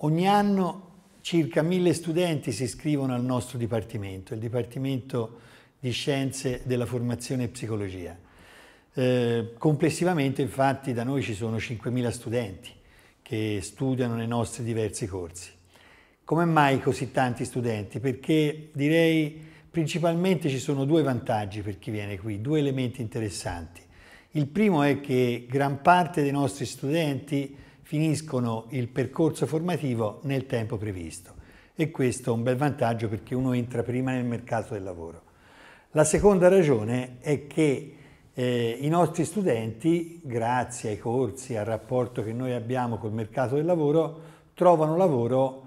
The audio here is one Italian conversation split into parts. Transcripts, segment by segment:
Ogni anno circa mille studenti si iscrivono al nostro dipartimento, il Dipartimento di Scienze della Formazione e Psicologia. Eh, complessivamente infatti da noi ci sono 5.000 studenti che studiano nei nostri diversi corsi. Come mai così tanti studenti? Perché direi principalmente ci sono due vantaggi per chi viene qui, due elementi interessanti. Il primo è che gran parte dei nostri studenti finiscono il percorso formativo nel tempo previsto e questo è un bel vantaggio perché uno entra prima nel mercato del lavoro. La seconda ragione è che eh, I nostri studenti, grazie ai corsi, al rapporto che noi abbiamo col mercato del lavoro, trovano lavoro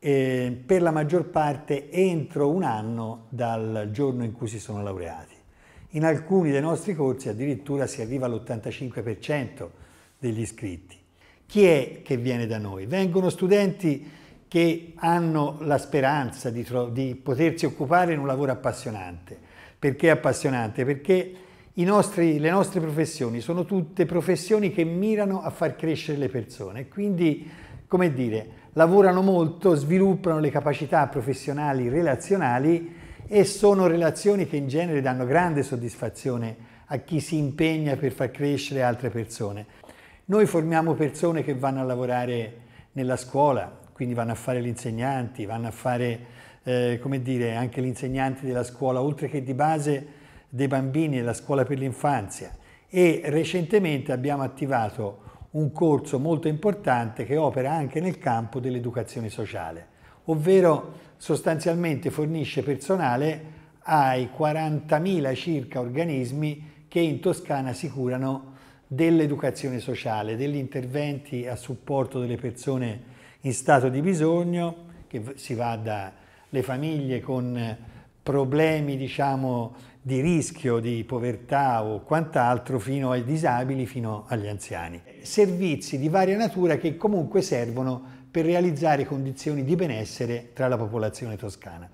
eh, per la maggior parte entro un anno dal giorno in cui si sono laureati. In alcuni dei nostri corsi addirittura si arriva all'85% degli iscritti. Chi è che viene da noi? Vengono studenti che hanno la speranza di, di potersi occupare in un lavoro appassionante. Perché appassionante? Perché nostri, le nostre professioni sono tutte professioni che mirano a far crescere le persone, quindi, come dire, lavorano molto, sviluppano le capacità professionali, relazionali e sono relazioni che in genere danno grande soddisfazione a chi si impegna per far crescere altre persone. Noi formiamo persone che vanno a lavorare nella scuola, quindi vanno a fare gli insegnanti, vanno a fare, eh, come dire, anche gli insegnanti della scuola, oltre che di base dei bambini e la scuola per l'infanzia. E recentemente abbiamo attivato un corso molto importante che opera anche nel campo dell'educazione sociale, ovvero sostanzialmente fornisce personale ai 40.000 circa organismi che in Toscana si curano dell'educazione sociale, degli interventi a supporto delle persone in stato di bisogno, che si va dalle famiglie con problemi diciamo, di rischio di povertà o quant'altro fino ai disabili, fino agli anziani. Servizi di varia natura che comunque servono per realizzare condizioni di benessere tra la popolazione toscana.